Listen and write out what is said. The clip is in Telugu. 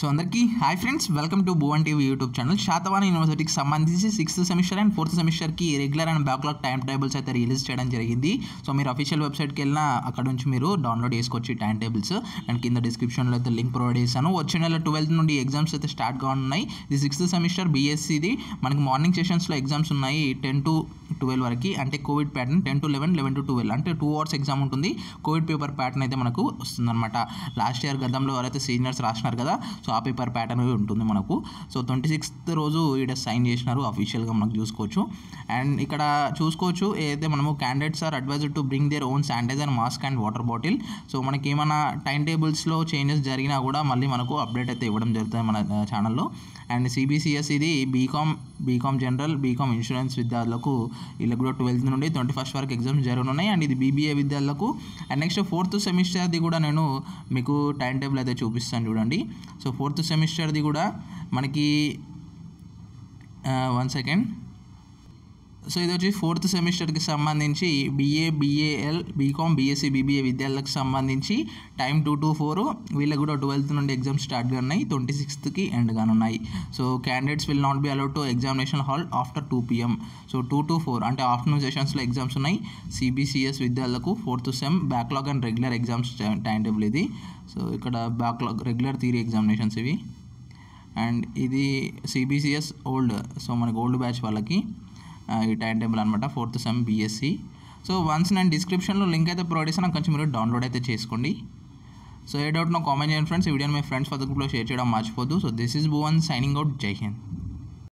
సో అందరికీ hi friends welcome to Bhuvan TV YouTube channel Satavahana యూనివర్సిటీకి సంబంధించి సిక్స్త్ సెమిస్టర్ అండ్ ఫోర్త్ సెమిస్టర్కి regular and backlog time tables అయితే రిలీజ్ చేయడం జరిగింది సో మీరు అఫీషియల్ వెబ్సైట్కి వెళ్ళినా అక్కడ నుంచి మీరు డౌన్లోడ్ చేసుకోవచ్చు టైం టేబుల్స్ అండ్ కింద డిస్క్రిప్షన్లో అయితే లింక్ ప్రొవైడ్ చేశాను వచ్చే నెల ట్వెల్త్ నుండి ఎగ్జామ్స్ అయితే స్టార్ట్ కానున్నాయి ఇది సిక్స్త్ సెమిస్టర్ బీఎస్సీది మనకి మార్నింగ్ సెషన్స్లో ఎగ్జామ్స్ ఉన్నాయి టెన్ టు ట్వెల్వ్ వరకు అంటే COVID pattern ten to eleven eleven to twelve అంటే టూ అవర్స్ ఎగ్జామ్ ఉంటుంది కోవిడ్ పేపర్ ప్యాటర్న్ అయితే మనకు వస్తుందన్నమాట లాస్ట్ ఇయర్ గతంలో ఎవరైతే సీనియర్స్ రాసినారు కదా సో ఆ పేపర్ ప్యాటర్న్ ఉంటుంది మనకు సో ట్వంటీ సిక్స్త్ రోజు ఇక్కడ సైన్ చేసినారు అఫీషియల్గా మనకు చూసుకోవచ్చు అండ్ ఇక్కడ చూసుకోవచ్చు ఏదైతే మనము candidates are advised to bring their own sanitiser mask and water bottle so మనకి ఏమైనా టైం టేబుల్స్లో చేంజెస్ జరిగినా కూడా మళ్ళీ మనకు అప్డేట్ అయితే ఇవ్వడం జరుగుతుంది మన ఛానల్లో అండ్ సిబిసిఎస్ ఇది BCom BCom general BCom insurance విద్యార్థులకు వీళ్ళకి కూడా ట్వెల్త్ నుండి ట్వంటీ ఫస్ట్ వరకు ఎగ్జామ్స్ జరగనున్నాయి అండ్ ఇది బీబీఏ విద్యార్థులకు అండ్ నెక్స్ట్ ఫోర్త్ సెమిస్టర్ది కూడా నేను మీకు టైం టేబుల్ అయితే చూపిస్తాను చూడండి సో సో ఫోర్త్ సెమిస్టర్ది కూడా మనకి వన్ సెకండ్ సో ఇది వచ్చి ఫోర్త్ సెమిస్టర్కి సంబంధించి BA BAL BCom BSc BBA విద్యార్థులకు సంబంధించి టైం టూ టూ ఫోర్ వీళ్ళకి కూడా ట్వెల్త్ నుండి ఎగ్జామ్స్ స్టార్ట్ కానున్నాయి ట్వంటీ సిక్స్త్కి ఎండ్ కానున్నాయి so candidates will not be allowed to examination hall after two PM so two to four అంటే ఆఫ్టర్నూన్ సెషన్స్లో ఎగ్జామ్స్ ఉన్నాయి సిబిసిఎస్ విద్యార్థులకు fourth sem backlog and regular exams time table ఇది సో ఇక్కడ బ్యాక్లాగ్ రెగ్యులర్ థియరీ ఎగ్జామినేషన్స్ ఇవి అండ్ ఇది సిబిసిఎస్ ఓల్డ్ సో మనకు ఓల్డ్ బ్యాచ్ వాళ్ళకి ఈ టైం టేబుల్ అనమాట fourth sem BSc so once నేను డిస్క్రిప్షన్లో లింక్ అయితే ప్రొవైడ్ చేస్తాను కొంచెం మీరు డౌన్లోడ్ అయితే చేసుకోండి సో ఏ డౌట్ నా కామెంట్ చేయండి ఫ్రెండ్స్ ఈ వీడియోని మీ ఫ్రెండ్స్ ఫర్ గ్రూప్లో షేర్ చేయడం మర్చిపోద్దు so this is Bhuvan signing out జై హింద్